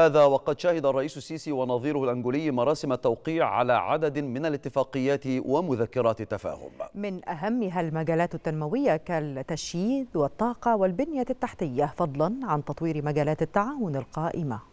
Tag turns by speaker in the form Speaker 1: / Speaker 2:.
Speaker 1: هذا وقد شهد الرئيس السيسي ونظيره الأنجولي مراسم التوقيع على عدد من الاتفاقيات ومذكرات التفاهم
Speaker 2: من أهمها المجالات التنموية كالتشييد والطاقة والبنية التحتية فضلا عن تطوير مجالات التعاون القائمة